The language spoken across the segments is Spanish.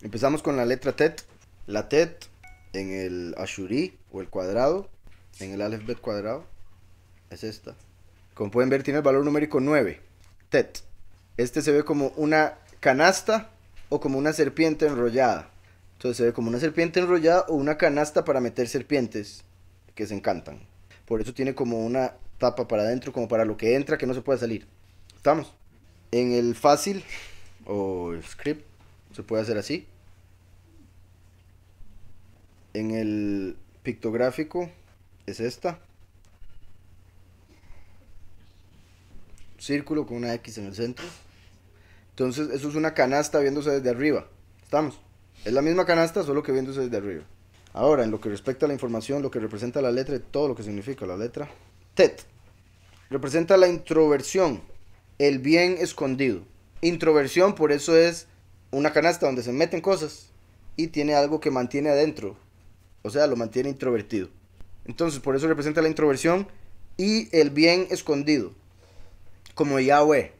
Empezamos con la letra Tet. E la Tet e en el Ashuri o el cuadrado, en el alfabeto cuadrado, es esta. Como pueden ver, tiene el valor numérico 9. Tet. Este se ve como una canasta o como una serpiente enrollada. Entonces se ve como una serpiente enrollada o una canasta para meter serpientes que se encantan. Por eso tiene como una tapa para adentro, como para lo que entra, que no se pueda salir. ¿Estamos? En el fácil o el script se puede hacer así. En el pictográfico es esta. Círculo con una X en el centro. Entonces, eso es una canasta viéndose desde arriba. ¿Estamos? Es la misma canasta, solo que viéndose desde arriba. Ahora, en lo que respecta a la información, lo que representa la letra y todo lo que significa la letra. TET. E representa la introversión, el bien escondido. Introversión, por eso es una canasta donde se meten cosas y tiene algo que mantiene adentro. O sea, lo mantiene introvertido. Entonces, por eso representa la introversión y el bien escondido. Como Yahweh,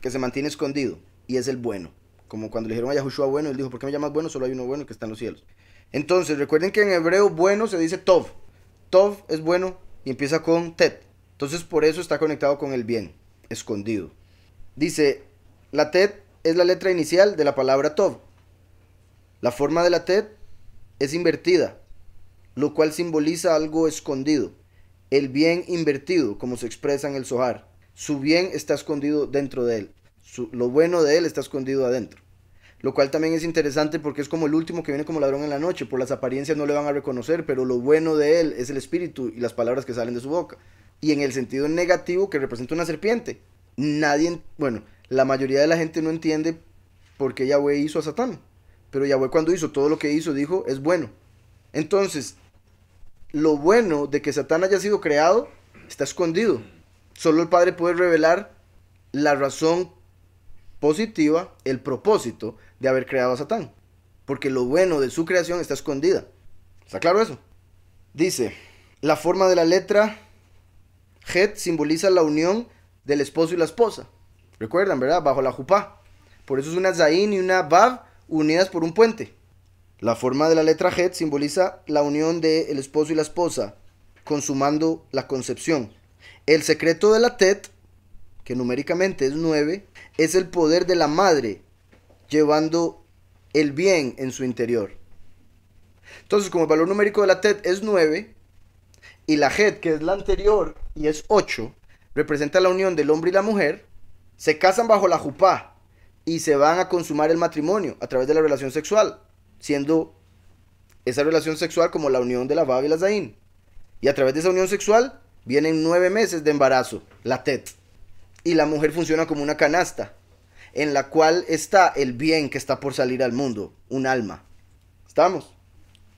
que se mantiene escondido y es el bueno. Como cuando le dijeron a Yahushua bueno, él dijo, ¿por qué me llamas bueno? Solo hay uno bueno que está en los cielos. Entonces, recuerden que en hebreo bueno se dice Tov. Tov es bueno y empieza con Tet. Entonces, por eso está conectado con el bien, escondido. Dice, la Tet es la letra inicial de la palabra Tov. La forma de la Tet es invertida, lo cual simboliza algo escondido, el bien invertido, como se expresa en el Sohar. Su bien está escondido dentro de él, lo bueno de él está escondido adentro. Lo cual también es interesante porque es como el último que viene como ladrón en la noche, por las apariencias no le van a reconocer, pero lo bueno de él es el espíritu y las palabras que salen de su boca. Y en el sentido negativo que representa una serpiente. Nadie, bueno, la mayoría de la gente no entiende por qué Yahweh hizo a Satán. Pero Yahweh cuando hizo todo lo que hizo dijo, es bueno. Entonces, lo bueno de que Satán haya sido creado está escondido. Solo el Padre puede revelar la razón positiva, el propósito de haber creado a Satán. Porque lo bueno de su creación está escondida. ¿Está claro eso? Dice, la forma de la letra Het simboliza la unión del esposo y la esposa. Recuerdan, ¿verdad? Bajo la jupá. Por eso es una zain y una bab unidas por un puente. La forma de la letra het simboliza la unión del el esposo y la esposa, consumando la concepción. El secreto de la tet, que numéricamente es 9, es el poder de la madre llevando el bien en su interior. Entonces, como el valor numérico de la Tet es 9 y la het, que es la anterior y es 8, representa la unión del hombre y la mujer, se casan bajo la jupá y se van a consumar el matrimonio a través de la relación sexual, siendo esa relación sexual como la unión de la Bab y la Zain. Y a través de esa unión sexual vienen nueve meses de embarazo, la TET. Y la mujer funciona como una canasta, en la cual está el bien que está por salir al mundo, un alma. ¿Estamos?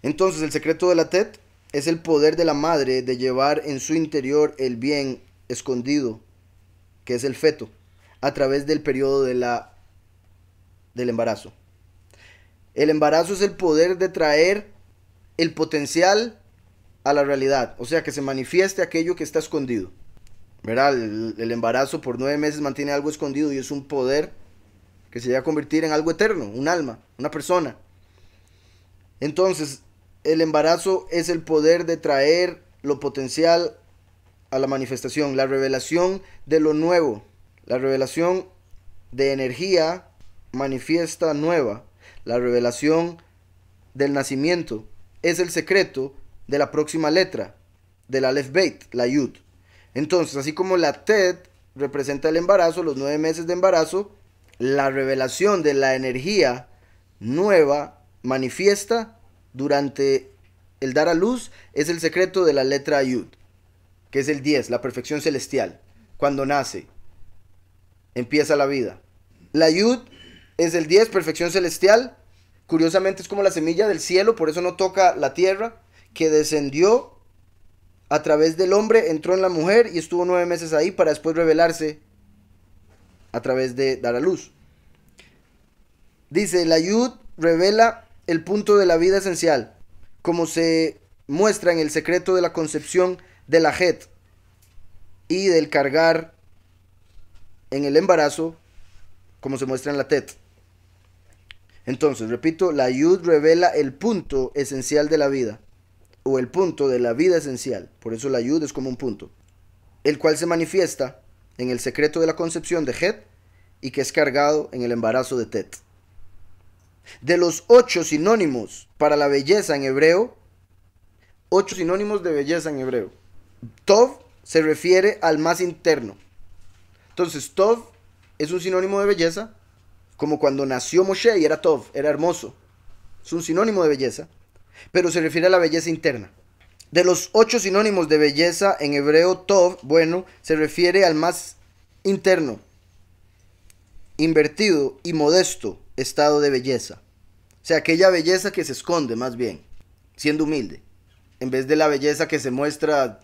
Entonces el secreto de la TET es el poder de la madre de llevar en su interior el bien escondido, que es el feto a través del periodo de la, del embarazo. El embarazo es el poder de traer el potencial a la realidad, o sea, que se manifieste aquello que está escondido. ¿Verdad? El, el embarazo por nueve meses mantiene algo escondido y es un poder que se va a convertir en algo eterno, un alma, una persona. Entonces, el embarazo es el poder de traer lo potencial a la manifestación, la revelación de lo nuevo, la revelación de energía manifiesta nueva. La revelación del nacimiento es el secreto de la próxima letra, de la lef Beit, la Yud. Entonces, así como la TED representa el embarazo, los nueve meses de embarazo, la revelación de la energía nueva manifiesta durante el dar a luz es el secreto de la letra Yud, que es el 10, la perfección celestial, cuando nace empieza la vida. La yud es el 10, perfección celestial. Curiosamente es como la semilla del cielo, por eso no toca la tierra, que descendió a través del hombre, entró en la mujer y estuvo nueve meses ahí para después revelarse a través de dar a luz. Dice, la yud revela el punto de la vida esencial, como se muestra en el secreto de la concepción de la jet y del cargar en el embarazo, como se muestra en la TED. Entonces, repito, la Yud revela el punto esencial de la vida, o el punto de la vida esencial, por eso la Yud es como un punto, el cual se manifiesta en el secreto de la concepción de Het y que es cargado en el embarazo de Tet. De los ocho sinónimos para la belleza en hebreo, ocho sinónimos de belleza en hebreo. Tov se refiere al más interno, entonces, Tov es un sinónimo de belleza, como cuando nació Moshe y era Tov, era hermoso. Es un sinónimo de belleza, pero se refiere a la belleza interna. De los ocho sinónimos de belleza en hebreo, Tov, bueno, se refiere al más interno, invertido y modesto estado de belleza. O sea, aquella belleza que se esconde más bien, siendo humilde, en vez de la belleza que se muestra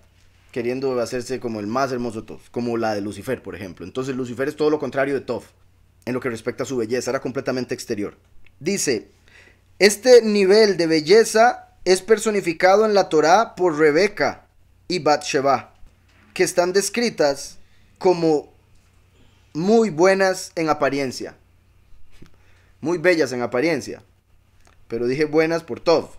queriendo hacerse como el más hermoso de todos, como la de Lucifer, por ejemplo. Entonces Lucifer es todo lo contrario de Tov. en lo que respecta a su belleza, era completamente exterior. Dice, este nivel de belleza es personificado en la Torá por Rebeca y Bathsheba, que están descritas como muy buenas en apariencia, muy bellas en apariencia, pero dije buenas por Tov,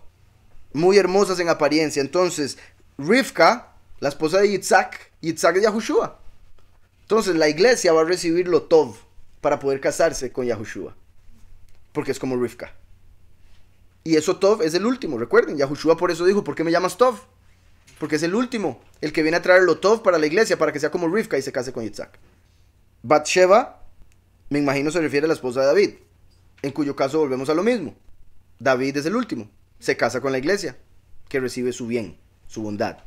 muy hermosas en apariencia. Entonces, Rivka la esposa de Yitzhak, Yitzhak es Yahushua. Entonces la iglesia va a recibir lo Tov para poder casarse con Yahushua, porque es como Rivka. Y eso Tov es el último, recuerden, Yahushua por eso dijo, ¿por qué me llamas Tov? Porque es el último, el que viene a traer lo Tov para la iglesia, para que sea como Rivka y se case con Yitzhak. Bathsheba, me imagino se refiere a la esposa de David, en cuyo caso volvemos a lo mismo. David es el último, se casa con la iglesia, que recibe su bien, su bondad.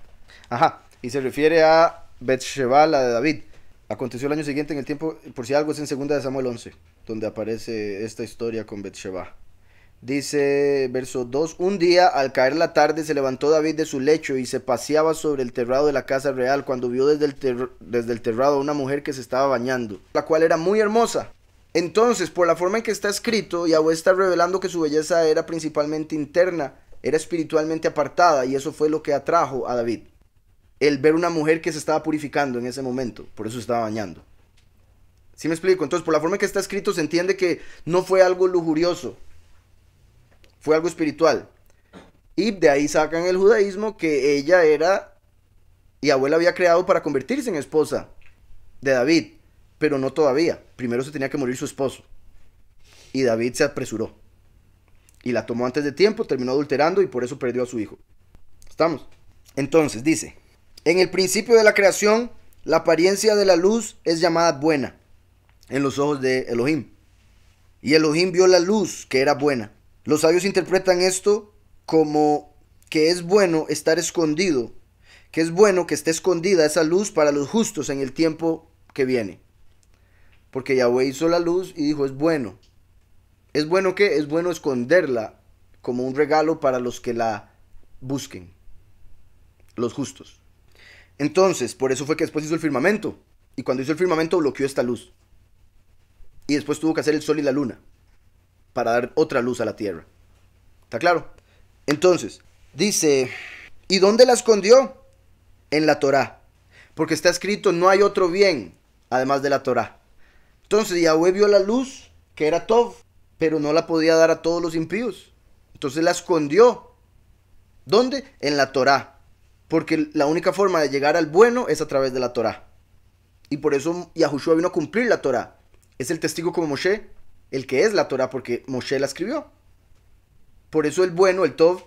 Ajá, y se refiere a Sheba, la de David. Aconteció el año siguiente en el tiempo, por si algo es en segunda de Samuel 11, donde aparece esta historia con Sheba. Dice verso 2, un día al caer la tarde se levantó David de su lecho y se paseaba sobre el terrado de la casa real cuando vio desde el, desde el terrado a una mujer que se estaba bañando, la cual era muy hermosa. Entonces, por la forma en que está escrito, Yahweh está revelando que su belleza era principalmente interna, era espiritualmente apartada y eso fue lo que atrajo a David el ver una mujer que se estaba purificando en ese momento, por eso estaba bañando. ¿Sí me explico? Entonces, por la forma en que está escrito, se entiende que no fue algo lujurioso, fue algo espiritual. Y de ahí sacan el judaísmo que ella era y abuela había creado para convertirse en esposa de David, pero no todavía. Primero se tenía que morir su esposo. Y David se apresuró. Y la tomó antes de tiempo, terminó adulterando y por eso perdió a su hijo. ¿Estamos? Entonces, dice, en el principio de la creación, la apariencia de la luz es llamada buena en los ojos de Elohim. Y Elohim vio la luz que era buena. Los sabios interpretan esto como que es bueno estar escondido, que es bueno que esté escondida esa luz para los justos en el tiempo que viene. Porque Yahweh hizo la luz y dijo, es bueno. ¿Es bueno que Es bueno esconderla como un regalo para los que la busquen, los justos. Entonces, por eso fue que después hizo el firmamento. Y cuando hizo el firmamento bloqueó esta luz. Y después tuvo que hacer el sol y la luna para dar otra luz a la tierra. ¿Está claro? Entonces, dice, ¿y dónde la escondió? En la Torá. Porque está escrito, no hay otro bien además de la Torá. Entonces Yahweh vio la luz, que era Tov, pero no la podía dar a todos los impíos. Entonces la escondió. ¿Dónde? En la Torá. Porque la única forma de llegar al bueno es a través de la Torah. Y por eso Yahushua vino a cumplir la Torah. Es el testigo como Moshe, el que es la Torah, porque Moshe la escribió. Por eso el bueno, el Tov,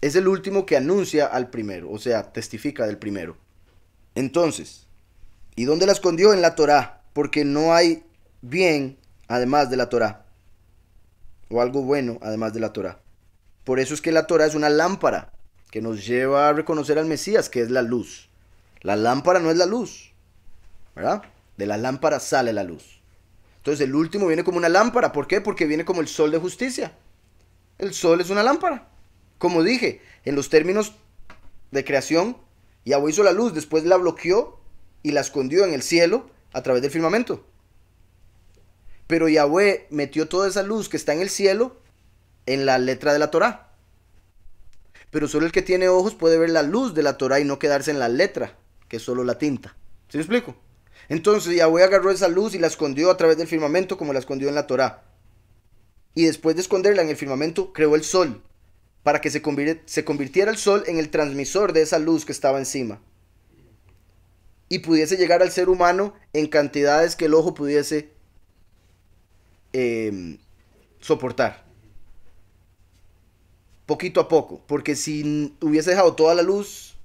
es el último que anuncia al primero, o sea, testifica del primero. Entonces, ¿y dónde la escondió? En la Torah, porque no hay bien además de la Torah, o algo bueno además de la Torah. Por eso es que la Torah es una lámpara que nos lleva a reconocer al Mesías, que es la luz. La lámpara no es la luz, ¿verdad? De la lámpara sale la luz. Entonces el último viene como una lámpara. ¿Por qué? Porque viene como el sol de justicia. El sol es una lámpara. Como dije, en los términos de creación, Yahweh hizo la luz, después la bloqueó y la escondió en el cielo a través del firmamento. Pero Yahweh metió toda esa luz que está en el cielo en la letra de la Torá. Pero solo el que tiene ojos puede ver la luz de la Torah y no quedarse en la letra, que es solo la tinta. ¿Sí me explico? Entonces Yahweh agarró esa luz y la escondió a través del firmamento como la escondió en la Torá. Y después de esconderla en el firmamento, creó el sol, para que se, convirtiera el sol en el transmisor de esa luz que estaba encima. Y pudiese llegar al ser humano en cantidades que el ojo pudiese em, soportar poquito a poco, porque si hubiese dejado toda la luz,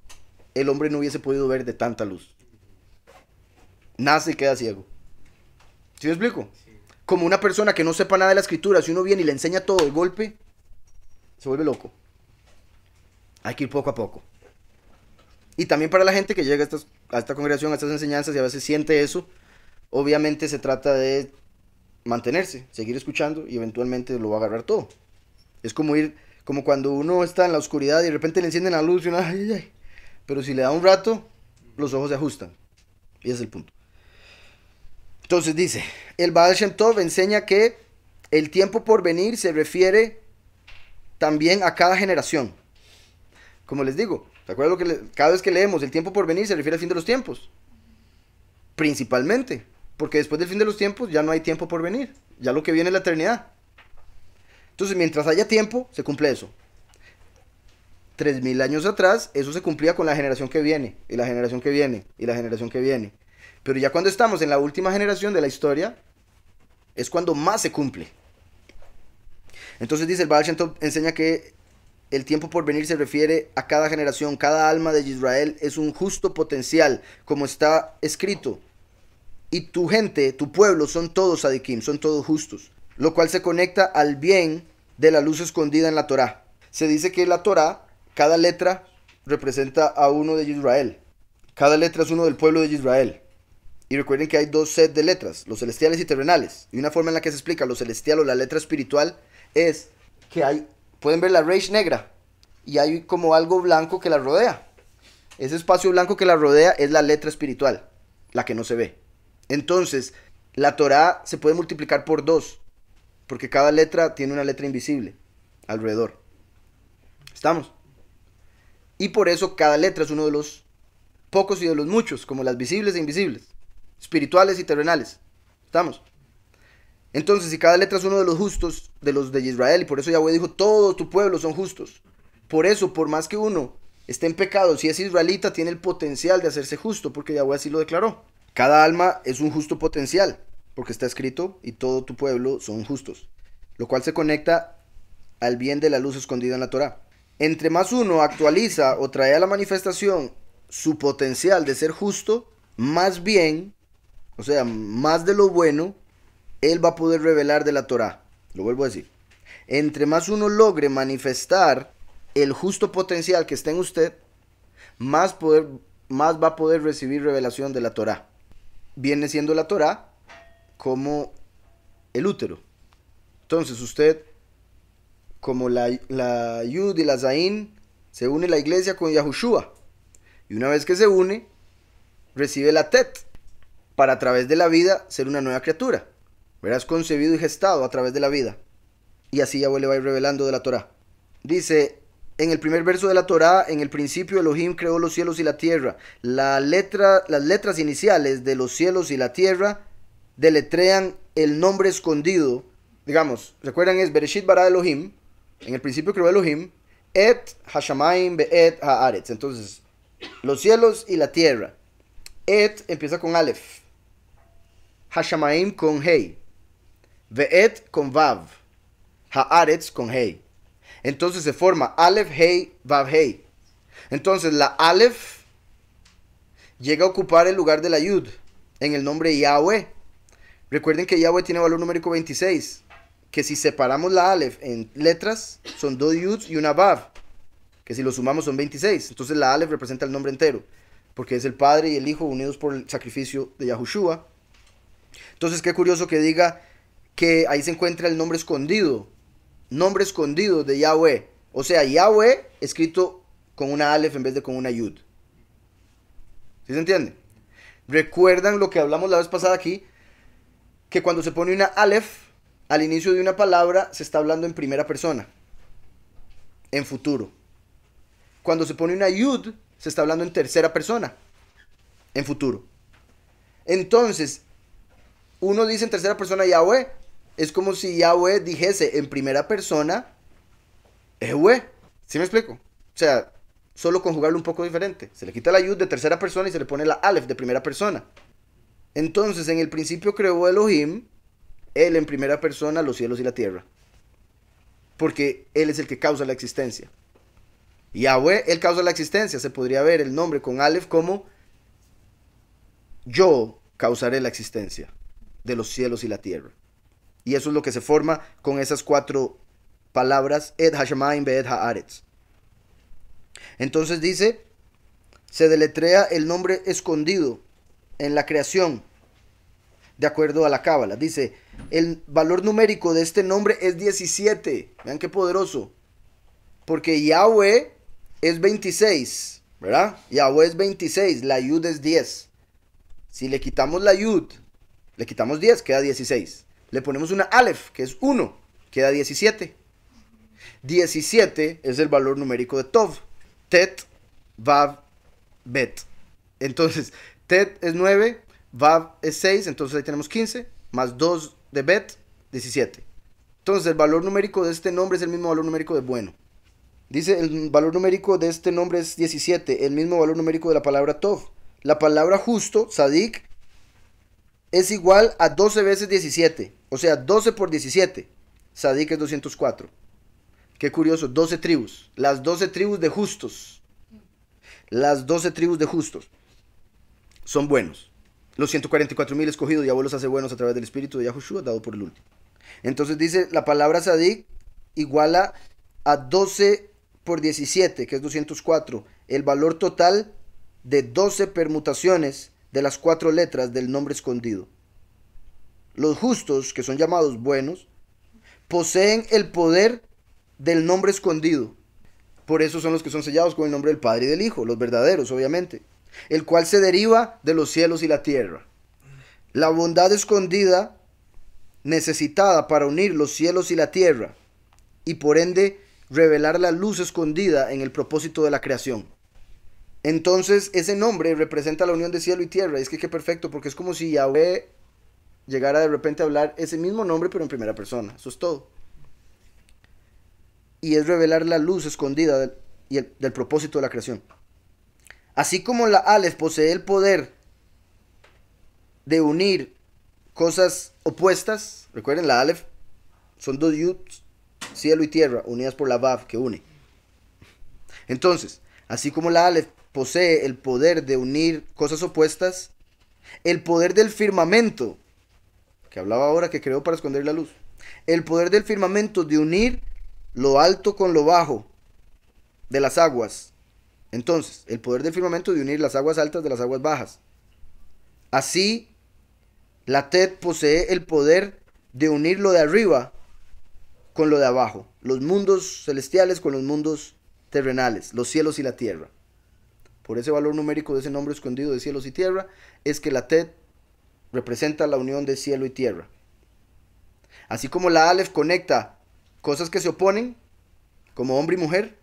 el hombre no hubiese podido ver de tanta luz. Nace y queda ciego. ¿Sí me explico? Como una persona que no sepa nada de la escritura, si uno viene y le enseña todo de golpe, se vuelve loco. Hay que ir poco a poco. Y también para la gente que llega a esta congregación, a estas enseñanzas y a veces siente eso, obviamente se trata de mantenerse, seguir escuchando y eventualmente lo va a agarrar todo. Es como ir como cuando uno está en la oscuridad y de repente le encienden la luz y una ay, Pero si le da un rato, los ojos se ajustan. Y es el punto. Entonces dice, el Baal Shem Tov enseña que el tiempo por venir se refiere también a cada generación. Como les digo, ¿se acuerdan lo que cada vez que leemos el tiempo por venir se refiere al fin de los tiempos? Principalmente, porque después del fin de los tiempos ya no hay tiempo por venir, ya lo que viene es la eternidad. Entonces, mientras haya tiempo, se cumple eso. 3.000 años atrás, eso se cumplía con la generación que viene, y la generación que viene, y la generación que viene. Pero ya cuando estamos en la última generación de la historia, es cuando más se cumple. Entonces dice el Baal Shem enseña que el tiempo por venir se refiere a cada generación, cada alma de Israel es un justo potencial, como está escrito. Y tu gente, tu pueblo, son todos adikim, son todos justos lo cual se conecta al bien de la luz escondida en la Torá. Se dice que la Torá, cada letra representa a uno de Israel. Cada letra es uno del pueblo de Israel. Y recuerden que hay dos sets de letras, los celestiales y terrenales. Y una forma en la que se explica lo celestial o la letra espiritual es que hay, pueden ver la reish negra y hay como algo blanco que la rodea. Ese espacio blanco que la rodea es la letra espiritual, la que no se ve. Entonces, la Torá se puede multiplicar por dos. Porque cada letra tiene una letra invisible alrededor. ¿Estamos? Y por eso cada letra es uno de los pocos y de los muchos, como las visibles e invisibles, espirituales y terrenales. ¿Estamos? Entonces, si cada letra es uno de los justos, de los de Israel, y por eso Yahweh dijo, todos tu pueblo son justos. Por eso, por más que uno esté en pecado, si es israelita, tiene el potencial de hacerse justo, porque Yahweh así lo declaró. Cada alma es un justo potencial porque está escrito, y todo tu pueblo son justos, lo cual se conecta al bien de la luz escondida en la Torá. Entre más uno actualiza o trae a la manifestación su potencial de ser justo, más bien, o sea, más de lo bueno, él va a poder revelar de la Torá. Lo vuelvo a decir. Entre más uno logre manifestar el justo potencial que está en usted, más, más va a poder recibir revelación de la Torá. Viene siendo la Torá como el útero. Entonces usted, como la, la Yud y la Zain, se une la iglesia con Yahushua. Y una vez que se une, recibe la Tet, para a través de la vida ser una nueva criatura. Verás concebido y gestado a través de la vida. Y así ya le a ir revelando de la Torah. Dice, en el primer verso de la Torah... en el principio Elohim creó los cielos y la tierra. La letra, las letras iniciales de los cielos y la tierra deletrean el nombre escondido. Digamos, recuerdan es Bereshit bara Elohim, en el principio creó Elohim, et hashamayim be'et haaretz. Entonces, los cielos y la tierra. Et empieza con alef Hashamaim con Hei. Be'et con Vav. Haaretz con Hey Entonces se forma alef Hey, Vav, Hei. Entonces la alef llega a ocupar el lugar de la Yud en el nombre Yahweh. Recuerden que Yahweh tiene valor numérico 26, que si separamos la Aleph en letras, son dos Yuds y una Bav. que si lo sumamos son 26. Entonces la Aleph representa el nombre entero, porque es el Padre y el Hijo unidos por el sacrificio de Yahushua. Entonces qué curioso que diga que ahí se encuentra el nombre escondido, nombre escondido de Yahweh. O sea, Yahweh escrito con una Aleph en vez de con una Yud. ¿Sí se entiende? Recuerdan lo que hablamos la vez pasada aquí que cuando se pone una Aleph al inicio de una palabra se está hablando en primera persona, en futuro. Cuando se pone una Yud se está hablando en tercera persona, en futuro. Entonces, uno dice en tercera persona Yahweh, es como si Yahweh dijese en primera persona weh ¿Sí me explico? O sea, solo conjugarlo un poco diferente. Se le quita la Yud de tercera persona y se le pone la Aleph de primera persona. Entonces, en el principio creó Elohim, él en primera persona, los cielos y la tierra. Porque él es el que causa la existencia. Yahweh, él causa la existencia. Se podría ver el nombre con Aleph como yo causaré la existencia de los cielos y la tierra. Y eso es lo que se forma con esas cuatro palabras, Ed Hashemayim Be'ed Haaretz. Entonces dice, se deletrea el nombre escondido en la creación de acuerdo a la cábala. Dice, el valor numérico de este nombre es 17. Vean qué poderoso. Porque Yahweh es 26, ¿verdad? Yahweh es 26, la yud es 10. Si le quitamos la yud, le quitamos 10, queda 16. Le ponemos una aleph, que es 1, queda 17. 17 es el valor numérico de Tov. Tet, Vav, Bet. Entonces, Tet es 9, Vav es 6, entonces ahí tenemos 15, más 2 de Bet, 17. Entonces el valor numérico de este nombre es el mismo valor numérico de bueno. Dice, el valor numérico de este nombre es 17, el mismo valor numérico de la palabra Tov. La palabra justo, Sadik, es igual a 12 veces 17, o sea, 12 por 17. Sadik es 204. Qué curioso, 12 tribus, las 12 tribus de justos. Las 12 tribus de justos son buenos. Los 144.000 escogidos y los hace buenos a través del espíritu de Yahushua dado por el último. Entonces dice, la palabra sadik iguala a 12 por 17, que es 204, el valor total de 12 permutaciones de las cuatro letras del nombre escondido. Los justos, que son llamados buenos, poseen el poder del nombre escondido. Por eso son los que son sellados con el nombre del Padre y del Hijo, los verdaderos, obviamente el cual se deriva de los cielos y la tierra. La bondad escondida necesitada para unir los cielos y la tierra, y por ende revelar la luz escondida en el propósito de la creación. Entonces ese nombre representa la unión de cielo y tierra. Es que qué perfecto, porque es como si Yahweh llegara de repente a hablar ese mismo nombre, pero en primera persona. Eso es todo. Y es revelar la luz escondida y del propósito de la creación. Así como la Aleph posee el poder de unir cosas opuestas, recuerden la Aleph, son dos yuts, cielo y tierra, unidas por la Vav que une. Entonces, así como la Aleph posee el poder de unir cosas opuestas, el poder del firmamento, que hablaba ahora que creó para esconder la luz, el poder del firmamento de unir lo alto con lo bajo de las aguas entonces, el poder del firmamento de unir las aguas altas de las aguas bajas. Así, la TED posee el poder de unir lo de arriba con lo de abajo, los mundos celestiales con los mundos terrenales, los cielos y la tierra. Por ese valor numérico de ese nombre escondido de cielos y tierra, es que la TED representa la unión de cielo y tierra. Así como la Aleph conecta cosas que se oponen, como hombre y mujer,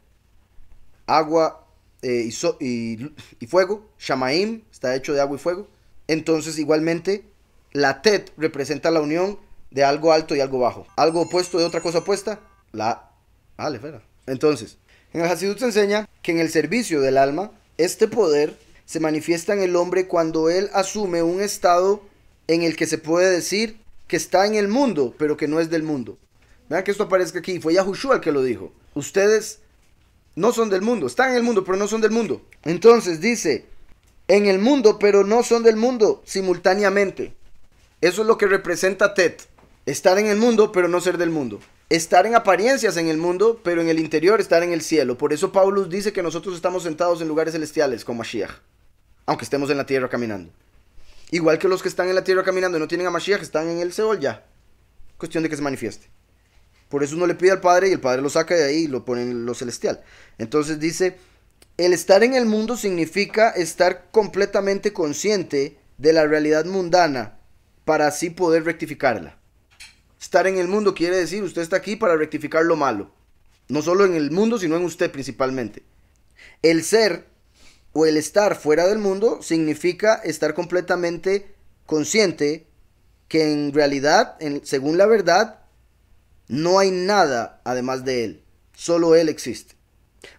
agua eh, y, fuego. Shamaim está hecho de agua y fuego. Entonces, igualmente, la Tet e representa la unión de algo alto y algo bajo. Algo opuesto de otra cosa opuesta, la Vale, Entonces, en el Hasidut se enseña que en el servicio del alma, este poder se manifiesta en el hombre cuando él asume un estado en el que se puede decir que está en el mundo, pero que no es del mundo. Vean que esto aparece aquí. Fue Yahushua el que lo dijo. Ustedes no son del mundo, están en el mundo, pero no son del mundo. Entonces dice, en el mundo, pero no son del mundo simultáneamente. Eso es lo que representa Tet. Estar en el mundo, pero no ser del mundo. Estar en apariencias en el mundo, pero en el interior estar en el cielo. Por eso Paulus dice que nosotros estamos sentados en lugares celestiales con Mashiach. Aunque estemos en la tierra caminando. Igual que los que están en la tierra caminando y no tienen a Mashiach, están en el Seol ya. Cuestión de que se manifieste. Por eso uno le pide al Padre y el Padre lo saca de ahí y lo pone en lo celestial. Entonces dice, el estar en el mundo significa estar completamente consciente de la realidad mundana para así poder rectificarla. Estar en el mundo quiere decir usted está aquí para rectificar lo malo. No solo en el mundo, sino en usted principalmente. El ser o el estar fuera del mundo significa estar completamente consciente que en realidad, según la verdad, no hay nada además de Él, solo Él existe.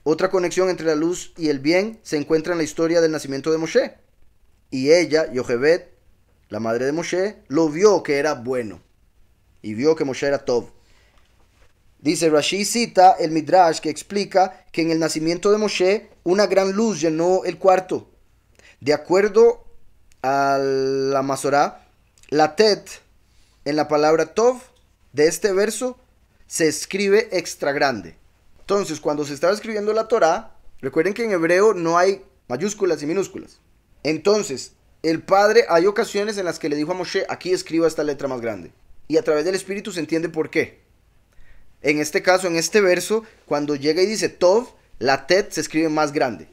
Otra conexión entre la luz y el bien se encuentra en la historia del nacimiento de Moshe. Y ella, Yochebed, la madre de Moshe, lo vio que era bueno. Y vio que Moshe era Tov. Dice Rashi cita el Midrash que explica que en el nacimiento de Moshe una gran luz llenó el cuarto. De acuerdo a la Masorá, la Tet en la palabra Tov de este verso se escribe extra grande. Entonces, cuando se estaba escribiendo la Torá, recuerden que en hebreo no hay mayúsculas y minúsculas. Entonces, el Padre hay ocasiones en las que le dijo a Moshe, aquí escriba esta letra más grande. Y a través del Espíritu se entiende por qué. En este caso, en este verso, cuando llega y dice Tov, la Tet se escribe más grande.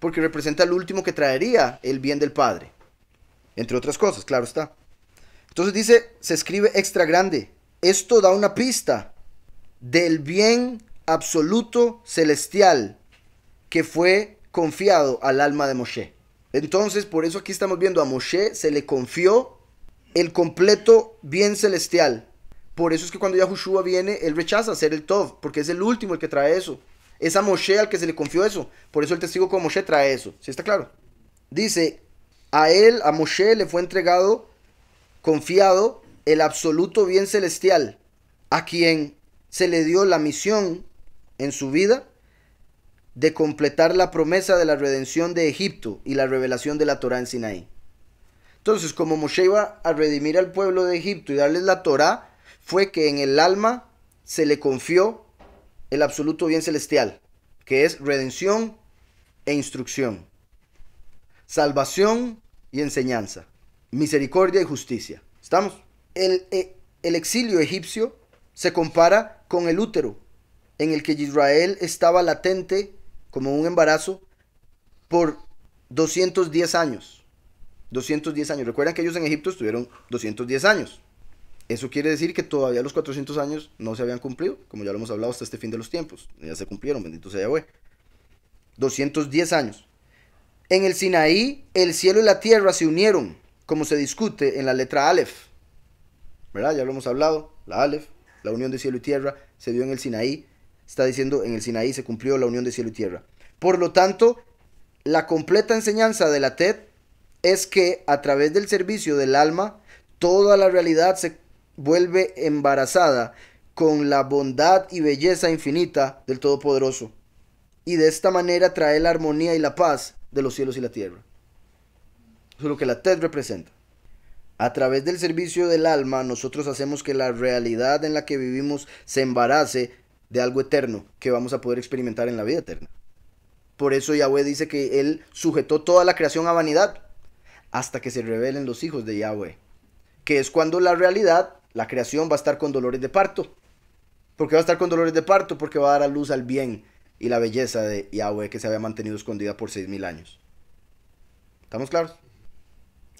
Porque representa el último que traería el bien del Padre. Entre otras cosas, claro está. Entonces dice, se escribe extra grande. Esto da una pista del bien absoluto celestial que fue confiado al alma de Moshe. Entonces, por eso aquí estamos viendo a Moshe se le confió el completo bien celestial. Por eso es que cuando Yahushua viene, él rechaza ser el Tov, porque es el último el que trae eso. Es a Moshe al que se le confió eso. Por eso el testigo con Moshe trae eso. ¿Sí está claro? Dice, a él, a Moshe, le fue entregado, confiado el absoluto bien celestial, a quien se le dio la misión en su vida de completar la promesa de la redención de Egipto y la revelación de la Torah en Sinaí. Entonces, como Moshe iba a redimir al pueblo de Egipto y darles la Torah, fue que en el alma se le confió el absoluto bien celestial, que es redención e instrucción, salvación y enseñanza, misericordia y justicia. ¿Estamos? Eh, el, exilio egipcio se compara con el útero en el que Israel estaba latente como un embarazo por 210 años. 210 años. Recuerden que ellos en Egipto estuvieron 210 años. Eso quiere decir que todavía los 400 años no se habían cumplido, como ya lo hemos hablado hasta este fin de los tiempos. Ya se cumplieron, bendito sea Yahweh. 210 años. En el Sinaí, el cielo y la tierra se unieron, como se discute en la letra Aleph. Ya lo hemos hablado, la Aleph, la unión de cielo y tierra, se dio en el Sinaí, está diciendo en el Sinaí se cumplió la unión de cielo y tierra. Por lo tanto, la completa enseñanza de la TED es que a través del servicio del alma, toda la realidad se vuelve embarazada con la bondad y belleza infinita del Todopoderoso. Y de esta manera trae la armonía y la paz de los cielos y la tierra. Eso es lo que la TED representa. A través del servicio del alma nosotros hacemos que la realidad en la que vivimos se embarace de algo eterno que vamos a poder experimentar en la vida eterna. Por eso Yahweh dice que Él sujetó toda la creación a vanidad hasta que se revelen los hijos de Yahweh, que es cuando la realidad, la creación va a estar con dolores de parto. ¿Por qué va a estar con dolores de parto? Porque va a dar a luz al bien y la belleza de Yahweh que se había mantenido escondida por seis 6.000 años. ¿Estamos claros?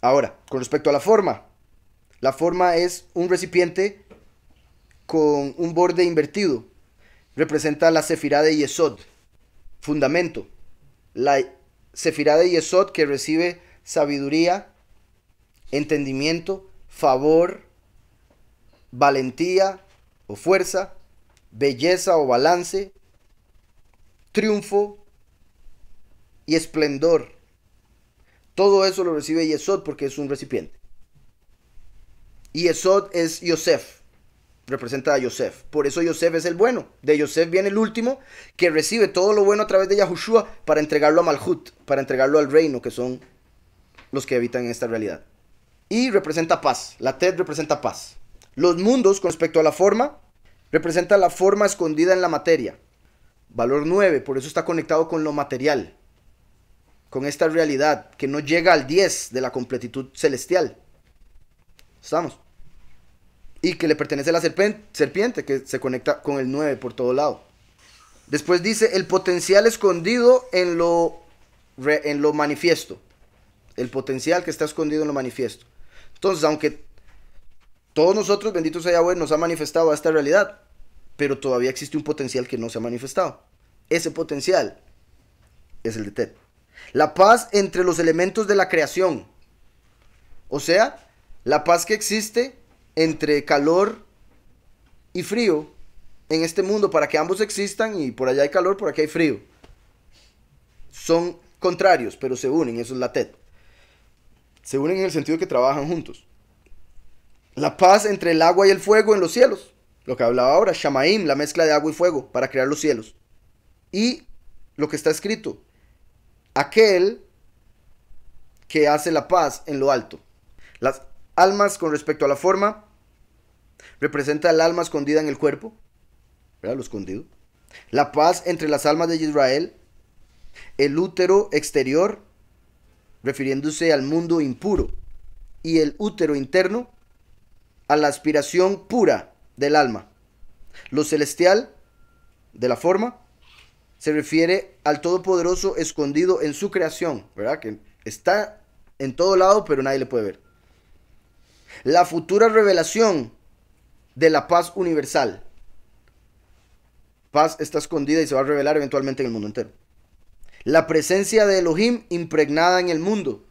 Ahora, con respecto a la forma. La forma es un recipiente con un borde invertido. Representa la cefirá de Yesod, fundamento. La cefirá de Yesod que recibe sabiduría, entendimiento, favor, valentía o fuerza, belleza o balance, triunfo y esplendor. Todo eso lo recibe Yesod porque es un recipiente. Y Yesod es Yosef, representa a Yosef. Por eso Yosef es el bueno. De Yosef viene el último que recibe todo lo bueno a través de Yahushua para entregarlo a Malhut, para entregarlo al reino que son los que habitan en esta realidad. Y representa paz. La Ted representa paz. Los mundos, con respecto a la forma, representa la forma escondida en la materia. Valor 9, por eso está conectado con lo material con esta realidad que no llega al 10 de la completitud celestial. ¿Estamos? Y que le pertenece a la serpiente, que se conecta con el 9 por todo lado. Después dice el potencial escondido en lo, en lo manifiesto. El potencial que está escondido en lo manifiesto. Entonces, aunque todos nosotros, bendito sea Yahweh, nos ha manifestado a esta realidad, pero todavía existe un potencial que no se ha manifestado. Ese potencial es el de Ted. La paz entre los elementos de la creación. O sea, la paz que existe entre calor y frío en este mundo para que ambos existan y por allá hay calor, por aquí hay frío. Son contrarios, pero se unen, eso es la TED. Se unen en el sentido que trabajan juntos. La paz entre el agua y el fuego en los cielos. Lo que hablaba ahora, Shamaim, la mezcla de agua y fuego para crear los cielos. Y lo que está escrito, aquel que hace la paz en lo alto. Las almas con respecto a la forma representa el alma escondida en el cuerpo, ¿verdad? Lo escondido. La paz entre las almas de Israel, el útero exterior, refiriéndose al mundo impuro, y el útero interno, a la aspiración pura del alma. Lo celestial, de la forma, se refiere al Todopoderoso escondido en su creación, ¿verdad? Que está en todo lado, pero nadie le puede ver. La futura revelación de la paz universal. Paz está escondida y se va a revelar eventualmente en el mundo entero. La presencia de Elohim impregnada en el mundo.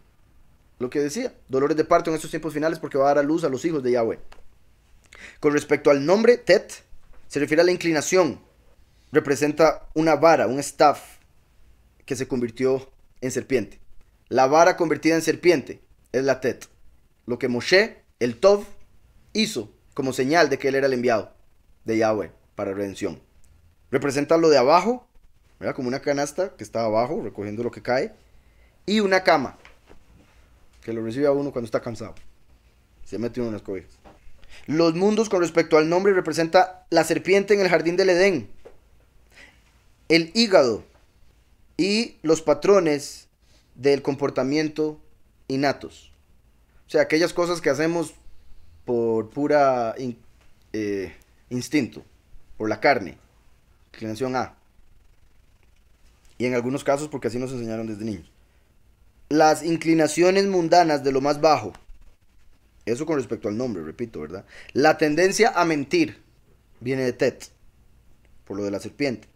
Lo que decía, dolores de parto en estos tiempos finales porque va a dar a luz a los hijos de Yahweh. Con respecto al nombre, Tet, se refiere a la inclinación, representa una vara, un staff que se convirtió en serpiente. La vara convertida en serpiente es la Tet, lo que Moshe, el Tov, hizo como señal de que él era el enviado de Yahweh para redención. Representa lo de abajo, como una canasta que está abajo recogiendo lo que cae, y una cama que lo recibe a uno cuando está cansado. Se mete uno en las cobijas. Los mundos con respecto al nombre representa la serpiente en el jardín del Edén, el hígado y los patrones del comportamiento innatos. O sea, aquellas cosas que hacemos por pura eh, instinto, por la carne, inclinación A. Y en algunos casos porque así nos enseñaron desde niños. Las inclinaciones mundanas de lo más bajo. Eso con respecto al nombre, repito, ¿verdad? La tendencia a mentir viene de Tet, por lo de la serpiente.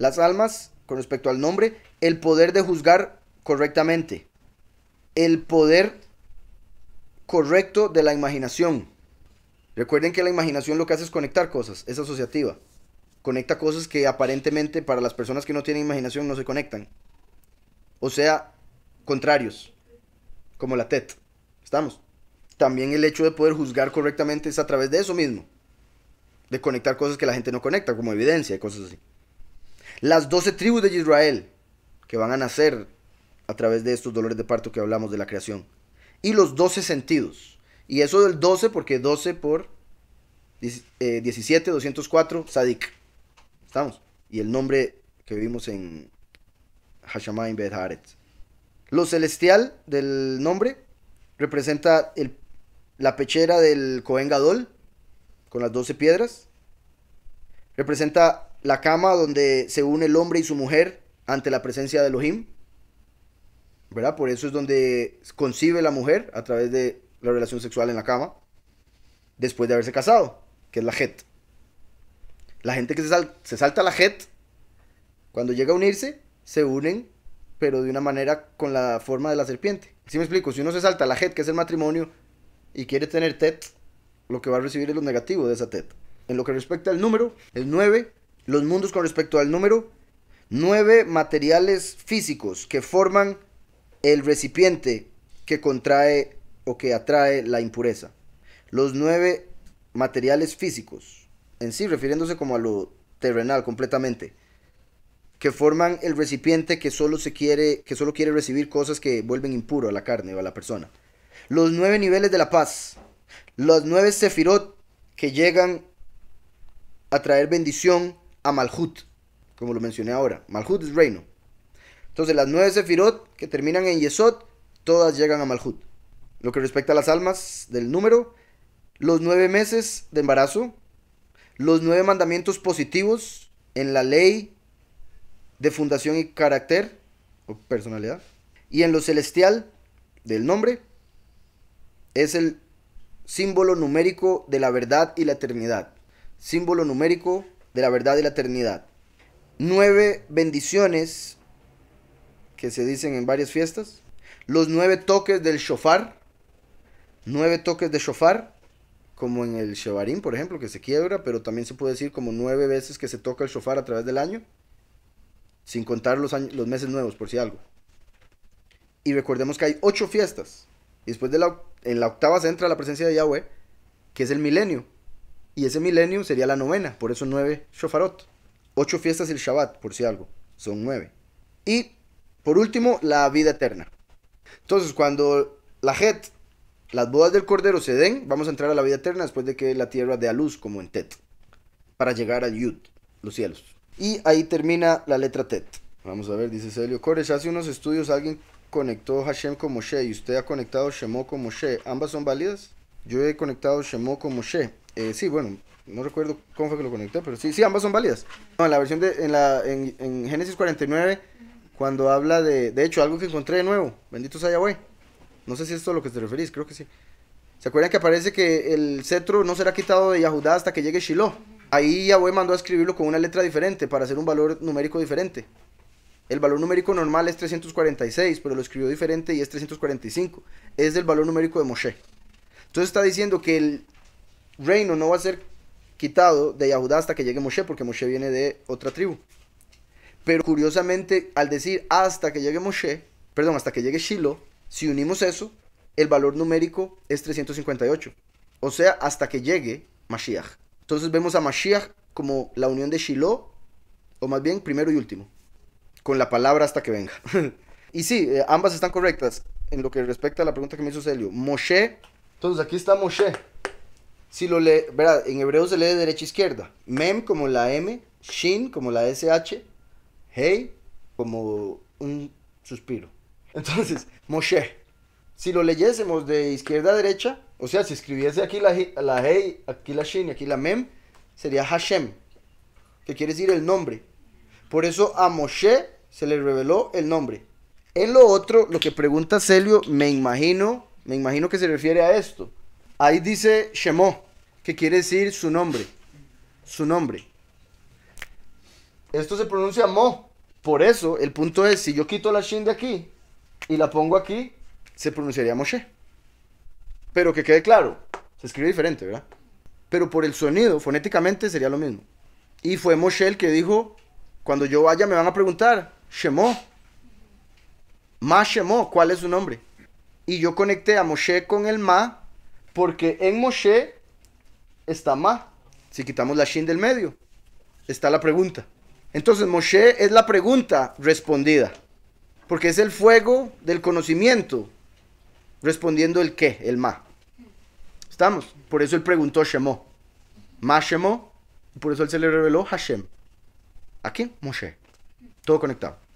Las almas, con respecto al nombre, el poder de juzgar correctamente. El poder correcto de la imaginación. Recuerden que la imaginación lo que hace es conectar cosas, es asociativa. Conecta cosas que aparentemente para las personas que no tienen imaginación no se conectan. O sea, contrarios, como la TET. E ¿Estamos? También el hecho de poder juzgar correctamente es a través de eso mismo. De conectar cosas que la gente no conecta, como evidencia y cosas así. Las doce tribus de Israel que van a nacer a través de estos dolores de parto que hablamos de la creación. Y los doce sentidos. Y eso del 12 porque 12 por 17, 204, eh, Sadik. ¿Estamos? Y el nombre que vimos en Hashamayim Bet Lo celestial del nombre representa la pechera del Cohen Gadol con las 12 piedras. Representa la cama donde se une el hombre y su mujer ante la presencia de Elohim. ¿Verdad? Por eso es donde concibe la mujer a través de la relación sexual en la cama, después de haberse casado, que es la JET. La gente que se, salta la JET, cuando llega a unirse, se unen, pero de una manera con la forma de la serpiente. Si ¿Sí me explico, si uno se salta la JET, que es el matrimonio, y quiere tener TET, lo que va a recibir es lo negativo de esa TET. En lo que respecta al número, el 9 los mundos con respecto al número, nueve materiales físicos que forman el recipiente que contrae o que atrae la impureza. Los nueve materiales físicos, en sí refiriéndose como a lo terrenal completamente, que forman el recipiente que solo se quiere, que solo quiere recibir cosas que vuelven impuro a la carne o a la persona. Los nueve niveles de la paz, los nueve sefirot que llegan a traer bendición a Malhut, como lo mencioné ahora. Malhut es reino. Entonces, las nueve Sefirot que terminan en Yesod, todas llegan a Malhut. Lo que respecta a las almas del número, los nueve meses de embarazo, los nueve mandamientos positivos en la ley de fundación y carácter o personalidad, y en lo celestial del nombre, es el símbolo numérico de la verdad y la eternidad. Símbolo numérico de la verdad y la eternidad. Nueve bendiciones que se dicen en varias fiestas. Los nueve toques del shofar. Nueve toques de shofar, como en el shevarim, por ejemplo, que se quiebra, pero también se puede decir como nueve veces que se toca el shofar a través del año, sin contar los, los meses nuevos, por si algo. Y recordemos que hay ocho fiestas. después de la, en la octava se entra la presencia de Yahweh, que es el milenio. Y ese milenio sería la novena, por eso nueve shofarot. Ocho fiestas y el Shabbat, por si algo, son nueve. Y por último, la vida eterna. Entonces, cuando la jet, las bodas del Cordero se den, vamos a entrar a la vida eterna después de que la tierra dé a luz, como en Tet, para llegar al Yud, los cielos. Y ahí termina la letra Tet. Vamos a ver, dice Celio Cores, hace unos estudios alguien conectó Hashem con Moshe y usted ha conectado Shemó con Moshe. ¿Ambas son válidas? Yo he conectado Shemó con Moshe eh, sí, bueno, no recuerdo cómo fue que lo conecté, pero sí, sí, ambas son válidas. No, en la versión de, en, la, en, en Génesis 49, cuando habla de, de hecho, algo que encontré de nuevo, bendito sea Yahweh. No sé si esto es a lo que te referís, creo que sí. ¿Se acuerdan que aparece que el cetro no será quitado de Yahudá hasta que llegue Shiloh? Ahí Yahweh mandó a escribirlo con una letra diferente para hacer un valor numérico diferente. El valor numérico normal es 346, pero lo escribió diferente y es 345. Es el valor numérico de Moshe. Entonces está diciendo que el reino no va a ser quitado de Yahudá hasta que llegue Moshe, porque Moshe viene de otra tribu. Pero curiosamente, al decir hasta que llegue Moshe, perdón, hasta que llegue Shiloh, si unimos eso, el valor numérico es 358. O sea, hasta que llegue Mashiach. Entonces vemos a Mashiach como la unión de Shiloh, o más bien primero y último, con la palabra hasta que venga. y sí, eh, ambas están correctas en lo que respecta a la pregunta que me hizo Celio. Moshe, entonces aquí está Moshe. Si lo lee, verá, en hebreo se lee de derecha a izquierda. Mem como la M, Shin como la SH, Hey como un suspiro. Entonces, Moshe. Si lo leyésemos de izquierda a derecha, o sea, si escribiese aquí la, la Hey, aquí la Shin y aquí la Mem, sería Hashem, que quiere decir el nombre. Por eso a Moshe se le reveló el nombre. En lo otro, lo que pregunta Celio, me imagino, me imagino que se refiere a esto. Ahí dice Shemó, que quiere decir su nombre. Su nombre. Esto se pronuncia Mo. Por eso, el punto es, si yo quito la Shin de aquí y la pongo aquí, se pronunciaría Moshe. Pero que quede claro, se escribe diferente, ¿verdad? Pero por el sonido, fonéticamente sería lo mismo. Y fue Moshe el que dijo, cuando yo vaya me van a preguntar, Shemó, Ma Shemó, ¿cuál es su nombre? Y yo conecté a Moshe con el Ma porque en Moshe está Ma. Si quitamos la Shin del medio, está la pregunta. Entonces Moshe es la pregunta respondida. Porque es el fuego del conocimiento. Respondiendo el qué, el Ma. ¿Estamos? Por eso él preguntó Shemó. Ma Shemó. Por eso él se le reveló Hashem. quién? Moshe. Todo conectado.